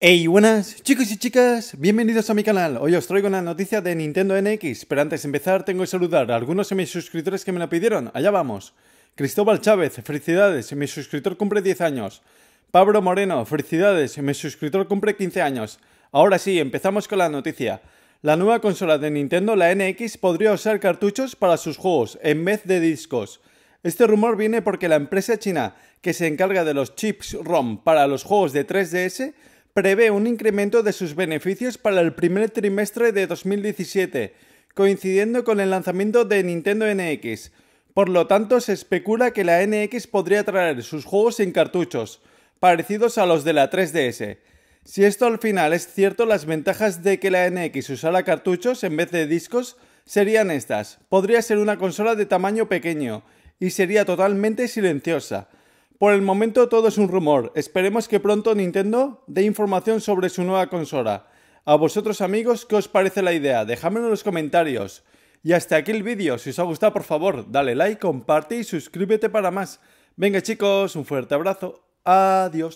Hey, buenas chicos y chicas, bienvenidos a mi canal. Hoy os traigo una noticia de Nintendo NX, pero antes de empezar tengo que saludar a algunos de mis suscriptores que me la pidieron. Allá vamos. Cristóbal Chávez, felicidades, mi suscriptor cumple 10 años. Pablo Moreno, felicidades, mi suscriptor cumple 15 años. Ahora sí, empezamos con la noticia. La nueva consola de Nintendo, la NX, podría usar cartuchos para sus juegos en vez de discos. Este rumor viene porque la empresa china que se encarga de los chips ROM para los juegos de 3DS prevé un incremento de sus beneficios para el primer trimestre de 2017, coincidiendo con el lanzamiento de Nintendo NX. Por lo tanto, se especula que la NX podría traer sus juegos en cartuchos, parecidos a los de la 3DS. Si esto al final es cierto, las ventajas de que la NX usara cartuchos en vez de discos serían estas. Podría ser una consola de tamaño pequeño y sería totalmente silenciosa. Por el momento todo es un rumor. Esperemos que pronto Nintendo dé información sobre su nueva consola. A vosotros amigos, ¿qué os parece la idea? Dejadmelo en los comentarios. Y hasta aquí el vídeo. Si os ha gustado, por favor, dale like, comparte y suscríbete para más. Venga chicos, un fuerte abrazo. Adiós.